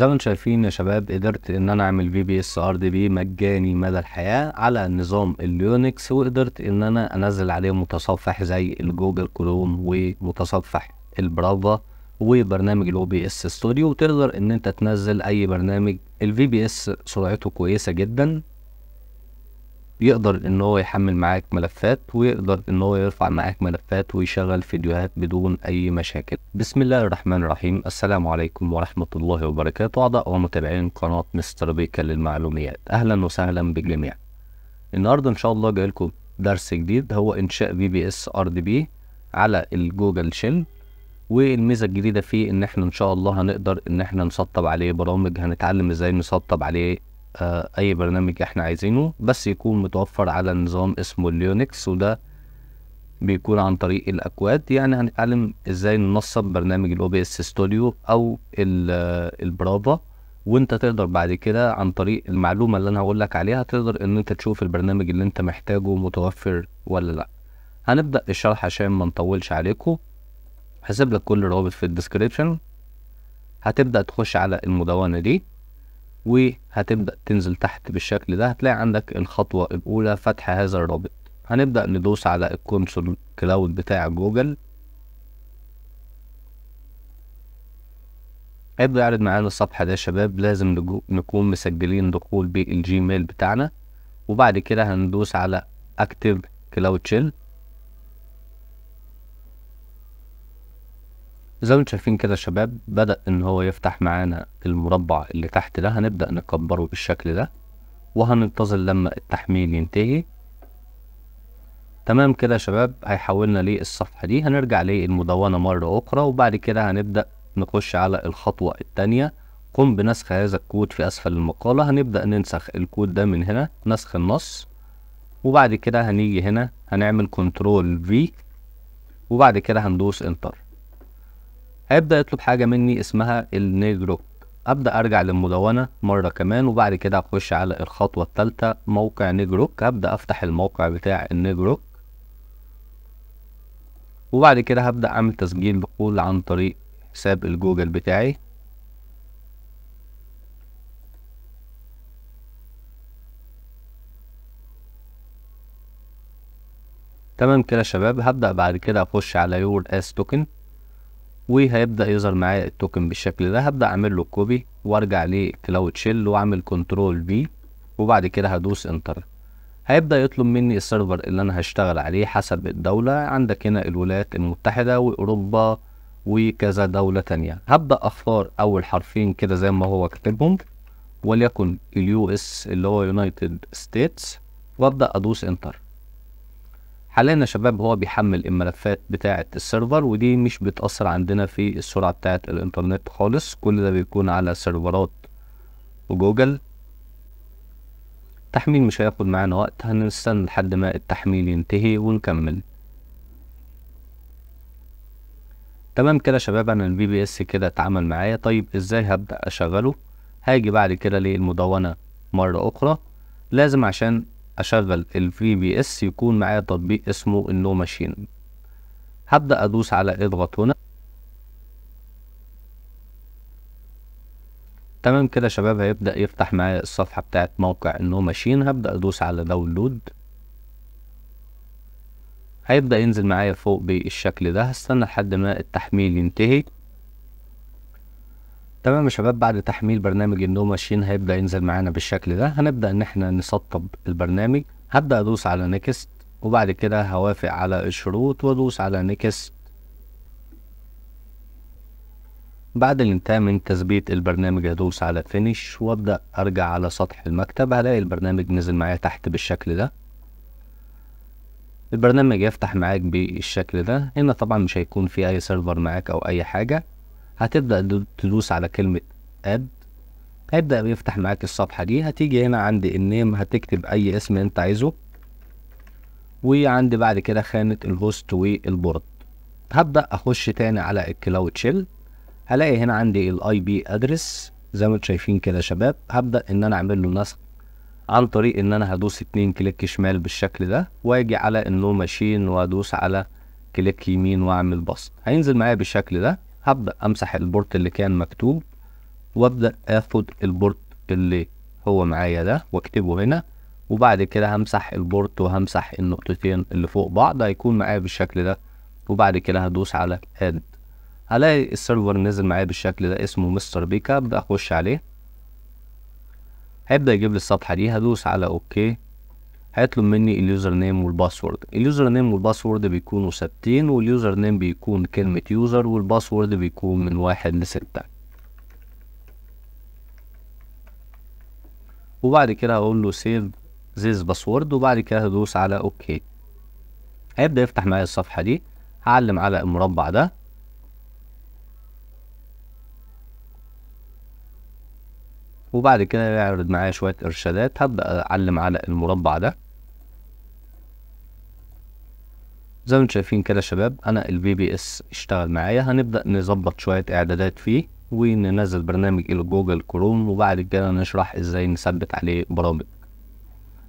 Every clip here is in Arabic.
زي ما انتم شايفين يا شباب قدرت ان انا اعمل في بي اس ار دي بي مجاني مدى الحياه على نظام اليونكس وقدرت ان انا انزل عليه متصفح زي الجوجل كروم ومتصفح البرافا وبرنامج الاو بي اس ستوديو وتقدر ان انت تنزل اي برنامج الفي بي اس سرعته كويسه جدا يقدر ان هو يحمل معاك ملفات ويقدر ان هو يرفع معاك ملفات ويشغل فيديوهات بدون اي مشاكل بسم الله الرحمن الرحيم السلام عليكم ورحمة الله وبركاته اعضاء ومتابعين قناة مستر بيكا للمعلوميات اهلا وسهلا بالجميع النهاردة ان شاء الله جاي لكم درس جديد هو انشاء في بي اس ار دي بي على الجوجل شيل والميزه الجديده فيه ان احنا ان شاء الله هنقدر ان احنا نسطب عليه برامج هنتعلم ازاي نسطب عليه آه، اي برنامج احنا عايزينه بس يكون متوفر على نظام اسمه اليونكس وده بيكون عن طريق الاكواد يعني هنتعلم ازاي ننصب برنامج الاو بي اس ستوديو او آه، البرافا وانت تقدر بعد كده عن طريق المعلومه اللي انا هقول لك عليها تقدر ان انت تشوف البرنامج اللي انت محتاجه متوفر ولا لا هنبدا الشرح عشان ما نطولش عليكم هسيب لك كل الروابط في الديسكريبشن هتبدا تخش على المدونه دي وهتبدأ تنزل تحت بالشكل ده هتلاقي عندك الخطوة الأولى فتح هذا الرابط هنبدأ ندوس على الكونسول كلاود بتاع جوجل هيبدأ يعرض معانا الصفحة ده يا شباب لازم نكون مسجلين دخول بالجيميل بتاعنا وبعد كده هندوس على اكتف كلاود شيل زي ما انتم شايفين كده شباب بدأ ان هو يفتح معانا المربع اللي تحت ده هنبدأ نكبره بالشكل ده وهننتظر لما التحميل ينتهي تمام كده شباب هيحولنا للصفحة دي هنرجع للمدونة مرة أخرى وبعد كده هنبدأ نخش على الخطوة التانية قم بنسخ هذا الكود في أسفل المقالة هنبدأ ننسخ الكود ده من هنا نسخ النص وبعد كده هنيجي هنا هنعمل كنترول في وبعد كده هندوس انتر هيبدا يطلب حاجه مني اسمها النيجرو ابدا ارجع للمدونه مره كمان وبعد كده اخش على الخطوه الثالثه موقع نيجروك هبدا افتح الموقع بتاع النيجروك وبعد كده هبدا اعمل تسجيل دخول عن طريق حساب الجوجل بتاعي تمام كده يا شباب هبدا بعد كده اخش على يور اس توكن وهيبدا يظهر معايا التوكن بالشكل ده هبدا اعمل له كوبي وارجع لكلاود شيل واعمل كنترول في وبعد كده هدوس انتر هيبدا يطلب مني السيرفر اللي انا هشتغل عليه حسب الدوله عندك هنا الولايات المتحده واوروبا وكذا دولة تانية هبدأ أختار أول حرفين كده زي ما هو كاتبهم وليكن اليو اس اللي هو يونايتد ستيتس وأبدأ أدوس انتر حاليا يا شباب هو بيحمل الملفات بتاعه السيرفر ودي مش بتاثر عندنا في السرعه بتاعه الانترنت خالص كل ده بيكون على سيرفرات جوجل التحميل مش هياخد معانا وقت هنستنى لحد ما التحميل ينتهي ونكمل تمام كده يا شباب انا البي بي اس كده اتعمل معايا طيب ازاي هبدا اشغله هاجي بعد كده للمدونه مره اخرى لازم عشان اشغل الفي بي اس يكون معايا تطبيق اسمه النو ماشين هبدا ادوس على اضغط هنا تمام كده شباب هيبدا يفتح معايا الصفحه بتاعه موقع النو ماشين هبدا ادوس على داونلود هيبدا ينزل معايا فوق بالشكل ده هستنى لحد ما التحميل ينتهي تمام يا شباب بعد تحميل برنامج النوم ماشين هيبدا ينزل معانا بالشكل ده هنبدا ان احنا نسطب البرنامج هبدا ادوس على نيكست وبعد كده هوافق على الشروط وادوس على نيكست بعد الانتهاء من تثبيت البرنامج هدوس على فينيش وابدا ارجع على سطح المكتب هلاقي البرنامج نزل معايا تحت بالشكل ده البرنامج يفتح معاك بالشكل ده هنا طبعا مش هيكون في اي سيرفر معاك او اي حاجه هتبدأ تدوس على كلمة اد هيبدأ بيفتح معاك الصفحة دي هتيجي هنا عند النيم هتكتب أي اسم أنت عايزه وعندي بعد كده خانة الهوست والبورد هبدأ أخش تاني على الكلاود شيل هلاقي هنا عندي الاي بي ادرس زي ما انتم شايفين كده يا شباب هبدأ إن أنا أعمل له نسخ عن طريق إن أنا هدوس اتنين كليك شمال بالشكل ده وأجي على النو ماشين وأدوس على كليك يمين وأعمل بسط هينزل معايا بالشكل ده هبدأ امسح البورت اللي كان مكتوب وابدأ اخد البورت اللي هو معايا ده واكتبه هنا وبعد كده همسح البورت وهمسح النقطتين اللي فوق بعض هيكون معايا بالشكل ده وبعد كده هدوس على اد هلاقي السيرفر نزل معايا بالشكل ده اسمه مستر بيكا ابدأ اخش عليه هيبدأ يجيب لي الصفحة دي هدوس على اوكي هيطلب مني اليوزر نيم والباسورد اليوزر نيم والباسورد بيكونوا ثابتين واليوزر نيم بيكون كلمة يوزر والباسورد بيكون من واحد لستة وبعد كده هقول له سيف زيز باسورد وبعد كده هدوس على اوكي هيبدأ يفتح معايا الصفحة دي هعلم على المربع ده وبعد كده يعرض معايا شوية إرشادات هبدأ أعلم على المربع ده زي ما انتم شايفين كده شباب أنا البي بي إس اشتغل معايا هنبدأ نظبط شوية إعدادات فيه وننزل برنامج إلى جوجل كروم وبعد كده نشرح إزاي نثبت عليه برامج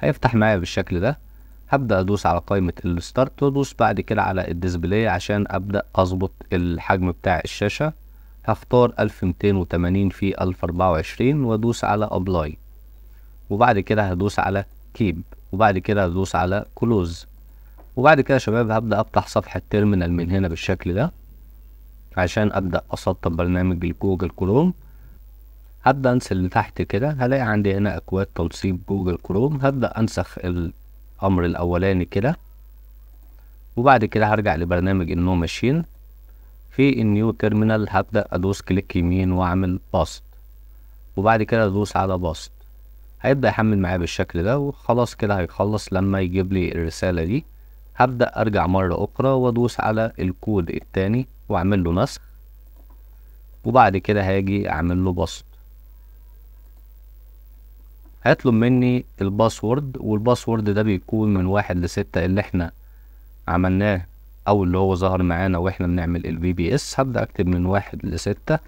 هيفتح معايا بالشكل ده هبدأ أدوس على قائمة الستارت وأدوس بعد كده على الديسبلاي عشان أبدأ أظبط الحجم بتاع الشاشة هختار 1280 في 1024 وادوس على ابلاي وبعد كده هدوس على كيب وبعد كده هدوس على كلوز وبعد كده يا شباب هبدا افتح صفحه تيرمينال من هنا بالشكل ده عشان ابدا اسطب برنامج جوجل كروم هبدا انسى اللي تحت كده هلاقي عندي هنا اكواد تنصيب جوجل كروم هبدا انسخ الامر الاولاني كده وبعد كده هرجع لبرنامج النوم ماشين في النيو تيرمينال هبدأ أدوس كليك يمين وأعمل باست وبعد كده أدوس على باست هيبدأ يحمل معايا بالشكل ده وخلاص كده هيخلص لما يجيب لي الرسالة دي هبدأ أرجع مرة أخرى وأدوس على الكود التاني وأعمل له نسخ وبعد كده هاجي أعمل له باست هيطلب مني الباسورد والباسورد ده بيكون من واحد لستة اللي احنا عملناه او اللي هو ظهر معانا واحنا بنعمل البي بي اس هبدا اكتب من واحد لستة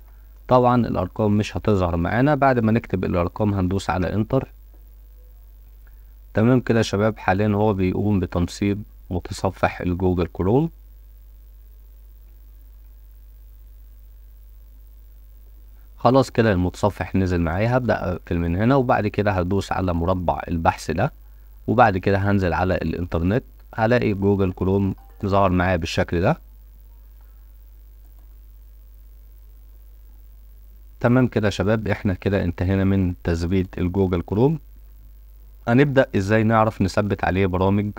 طبعا الارقام مش هتظهر معانا بعد ما نكتب الارقام هندوس على انتر تمام كده يا شباب حاليا هو بيقوم بتنصيب متصفح الجوجل كروم خلاص كده المتصفح نزل معايا هبدأ اقفل من هنا وبعد كده هدوس على مربع البحث ده وبعد كده هنزل على الانترنت هلاقي جوجل كروم تظهر معايا بالشكل ده تمام كده يا شباب احنا كده انتهينا من تثبيت الجوجل كروم هنبدأ ازاي نعرف نثبت عليه برامج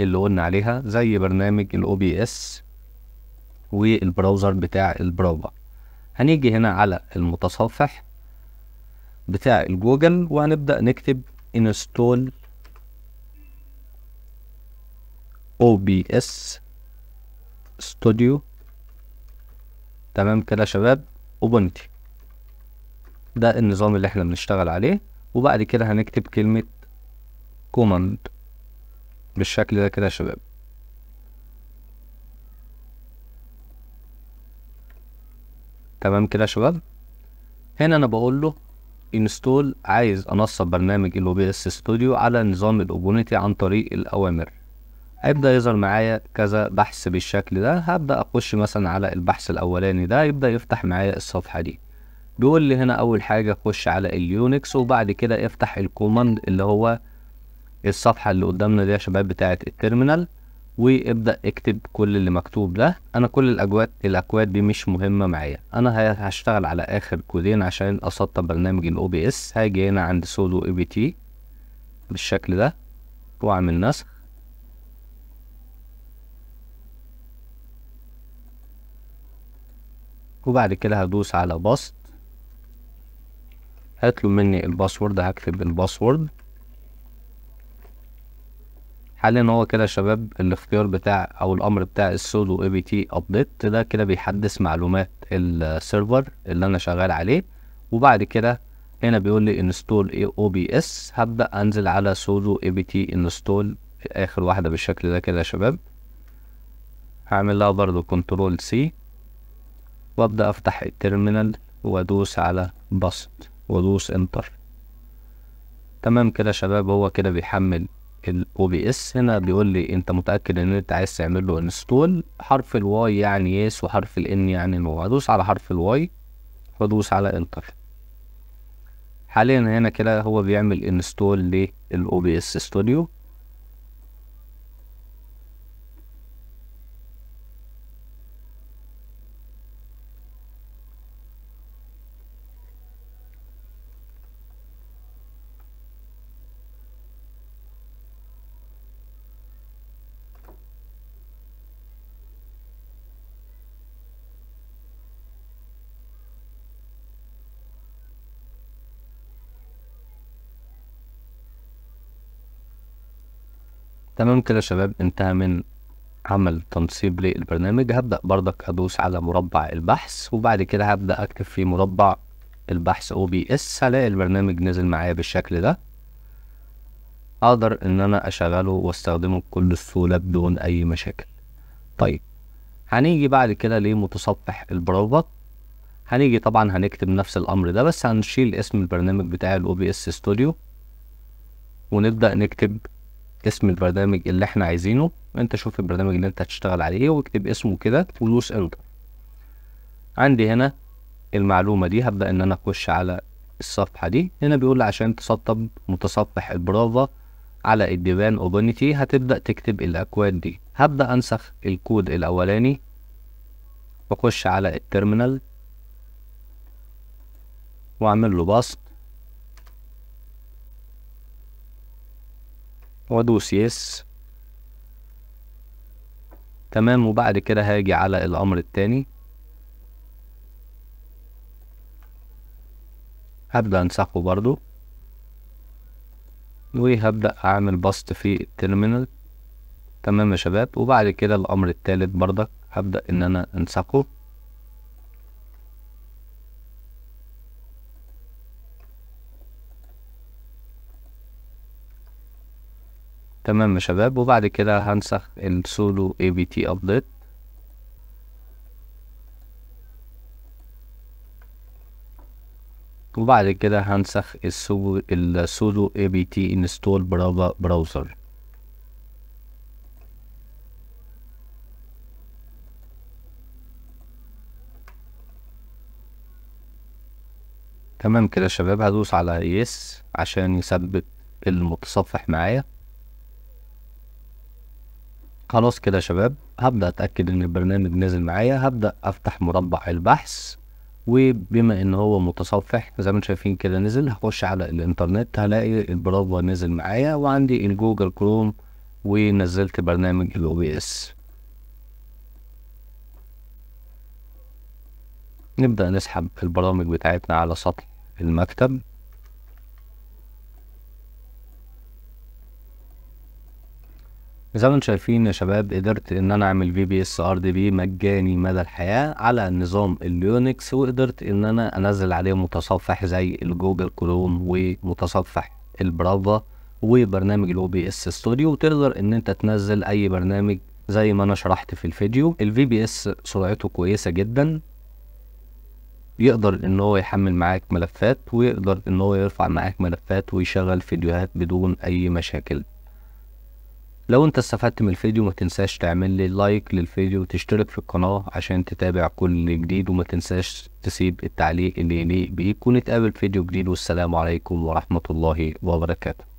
اللي قلنا عليها زي برنامج الاو بي اس والبراوزر بتاع البراوزر هنيجي هنا على المتصفح بتاع الجوجل وهنبدأ نكتب انستول OBS ستوديو تمام كده شباب اوبونتي ده النظام اللي احنا بنشتغل عليه وبعد كده هنكتب كلمة كوماند بالشكل ده كده يا شباب تمام كده يا شباب هنا انا بقول له انستول عايز انصب برنامج الاو بي اس ستوديو على نظام الاوبونتي عن طريق الاوامر هيبدا يظهر معايا كذا بحث بالشكل ده هبدا اخش مثلا على البحث الاولاني ده يبدا يفتح معايا الصفحه دي بيقول لي هنا اول حاجه خش على اليونكس وبعد كده افتح الكوماند اللي هو الصفحه اللي قدامنا دي يا شباب بتاعه التيرمينال وابدا اكتب كل اللي مكتوب ده انا كل الاجواد الاكواد دي مش مهمه معايا انا هشتغل على اخر كودين عشان اسطب برنامج الاو بي اس هاجي هنا عند سودو اي بي تي بالشكل ده واعمل نسخ وبعد كده هدوس على باست هطلب مني الباسورد هكتب الباسورد حاليا هو كده يا شباب الاختيار بتاع او الامر بتاع السودو اي بي تي ابديت ده كده بيحدث معلومات السيرفر اللي انا شغال عليه وبعد كده هنا بيقول لي انستول اي او بي اس هبدا انزل على سودو اي بي تي انستول اخر واحده بالشكل ده كده يا شباب هعمل لها برضو كنترول سي وابدأ افتح التيرمينال وادوس على بسط وادوس انتر تمام كده شباب هو كده بيحمل الاو بي اس هنا بيقول لي انت متاكد ان انت عايز تعمل له انستول حرف الواي يعني يس وحرف الان يعني نو هدوس على حرف الواي وادوس على انتر حاليا هنا كده هو بيعمل انستول للاو بي اس ستوديو تمام كده يا شباب انتهى من عمل تنصيب للبرنامج هبدأ بردك أدوس على مربع البحث وبعد كده هبدأ أكتب في مربع البحث او بي اس هلاقي البرنامج نزل معايا بالشكل ده أقدر إن أنا أشغله وأستخدمه بكل سهولة بدون أي مشاكل طيب هنيجي بعد كده لمتصفح البروفت هنيجي طبعا هنكتب نفس الأمر ده بس هنشيل اسم البرنامج بتاع بي اس ستوديو ونبدأ نكتب اسم البرنامج اللي احنا عايزينه انت شوف البرنامج اللي انت هتشتغل عليه واكتب اسمه كده ودوس انتر عندي هنا المعلومه دي هبدا ان انا اخش على الصفحه دي هنا بيقول عشان تسطب متصفح البرافا على الديبان اوبنتي هتبدا تكتب الاكواد دي هبدا انسخ الكود الاولاني واخش على التيرمينال واعمل له بسط وادوس يس تمام وبعد كده هاجي على الامر التاني هبدأ انسحبه برضو وهبدأ اعمل بسط في التيرمينال تمام يا شباب وبعد كده الامر التالت برضك هبدأ ان انا انسحبه تمام يا شباب وبعد كده هنسخ السولو اي بي تي ابديت وبعد كده هنسخ السولو اي بي تي انستول براوزر تمام كده يا شباب هدوس على يس عشان يثبت المتصفح معايا خلاص كده يا شباب هبدأ أتأكد إن البرنامج نازل معايا هبدأ أفتح مربع البحث وبما إن هو متصفح زي ما انتم شايفين كده نزل هخش على الإنترنت هلاقي البرنامج نزل معايا وعندي الجوجل كروم ونزلت برنامج الأو بي إس نبدأ نسحب البرامج بتاعتنا على سطح المكتب زي ما انتم شايفين يا شباب قدرت ان انا اعمل في بي اس ار دي بي مجاني مدى الحياه على نظام اليونكس وقدرت ان انا انزل عليه متصفح زي الجوجل كروم ومتصفح البرافا وبرنامج الاو بي اس ستوديو وتقدر ان انت تنزل اي برنامج زي ما انا شرحت في الفيديو الفي بي اس سرعته كويسه جدا يقدر ان هو يحمل معاك ملفات ويقدر ان هو يرفع معاك ملفات ويشغل فيديوهات بدون اي مشاكل لو انت استفدت من الفيديو ما تنساش تعمل لي لايك للفيديو وتشترك في القناة عشان تتابع كل جديد وما تنساش تسيب التعليق اللي يليق بيك ونتقابل فيديو جديد والسلام عليكم ورحمة الله وبركاته